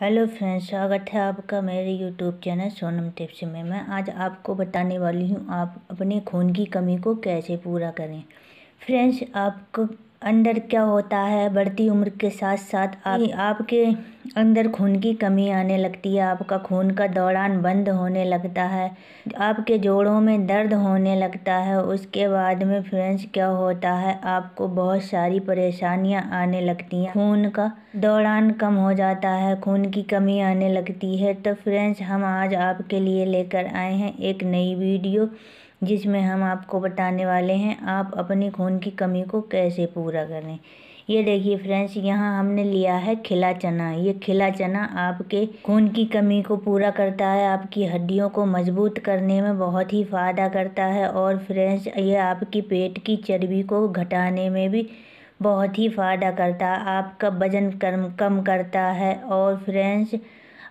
hello friends स्वागत है आपका मेरे यूट्यूब चैनल सोनम टिप्स में मैं आज आपको बताने वाली हूँ आप अपने खून की कमी को कैसे पूरा करें फ्रेंड्स आपको अंदर क्या होता है बढ़ती उम्र के साथ साथ आपके अंदर खून की कमी आने लगती है आपका खून का दौरान बंद होने लगता है आपके जोड़ों में दर्द होने लगता है उसके बाद में फ्रेंड्स क्या होता है आपको बहुत सारी परेशानियां आने लगती हैं खून का दौरान कम हो जाता है खून की कमी आने लगती है तो फ्रेंड्स हम आज आपके लिए लेकर आए हैं एक नई वीडियो जिसमें हम आपको बताने वाले हैं आप अपनी खून की कमी को कैसे पूरा करें ये देखिए फ्रेंड्स यहाँ हमने लिया है खिला चना ये खिला चना आपके खून की कमी को पूरा करता है आपकी हड्डियों को मजबूत करने में बहुत ही फ़ायदा करता है और फ्रेंड्स ये आपकी पेट की चर्बी को घटाने में भी बहुत ही फ़ायदा करता है आपका वजन कम करता है और फ्रेंड्स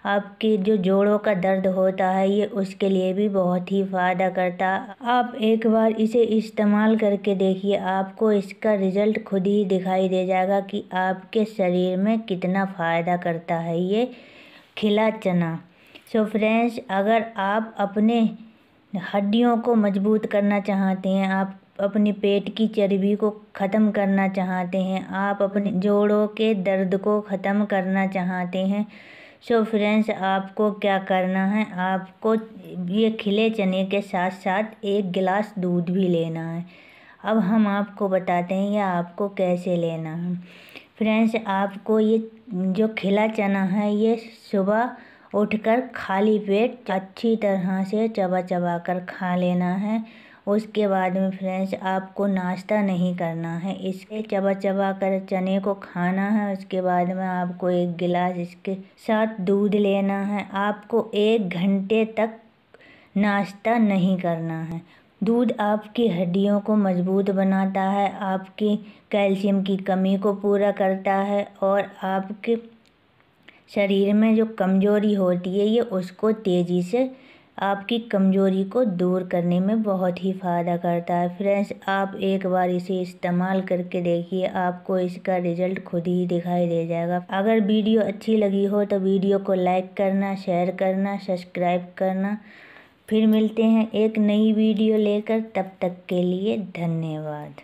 आपके जो जोड़ों का दर्द होता है ये उसके लिए भी बहुत ही फ़ायदा करता आप एक बार इसे इस्तेमाल करके देखिए आपको इसका रिज़ल्ट खुद ही दिखाई दे जाएगा कि आपके शरीर में कितना फ़ायदा करता है ये खिला चना सो so फ्रेंड्स अगर आप अपने हड्डियों को मजबूत करना चाहते हैं आप अपने पेट की चर्बी को ख़त्म करना चाहते हैं आप अपने जोड़ों के दर्द को ख़त्म करना चाहते हैं सो फ्रेंड्स आपको क्या करना है आपको ये खिले चने के साथ साथ एक गिलास दूध भी लेना है अब हम आपको बताते हैं ये आपको कैसे लेना है फ्रेंड्स आपको ये जो खिला चना है ये सुबह उठकर खाली पेट अच्छी तरह से चबा चबा कर खा लेना है उसके बाद में फ्रेंड्स आपको नाश्ता नहीं करना है इसके चबा चबा कर चने को खाना है उसके बाद में आपको एक गिलास इसके साथ दूध लेना है आपको एक घंटे तक नाश्ता नहीं करना है दूध आपकी हड्डियों को मजबूत बनाता है आपकी कैल्शियम की कमी को पूरा करता है और आपके शरीर में जो कमज़ोरी होती है ये उसको तेज़ी से आपकी कमज़ोरी को दूर करने में बहुत ही फ़ायदा करता है फ्रेंड्स आप एक बार इसे इस्तेमाल करके देखिए आपको इसका रिजल्ट खुद ही दिखाई दे जाएगा अगर वीडियो अच्छी लगी हो तो वीडियो को लाइक करना शेयर करना सब्सक्राइब करना फिर मिलते हैं एक नई वीडियो लेकर तब तक के लिए धन्यवाद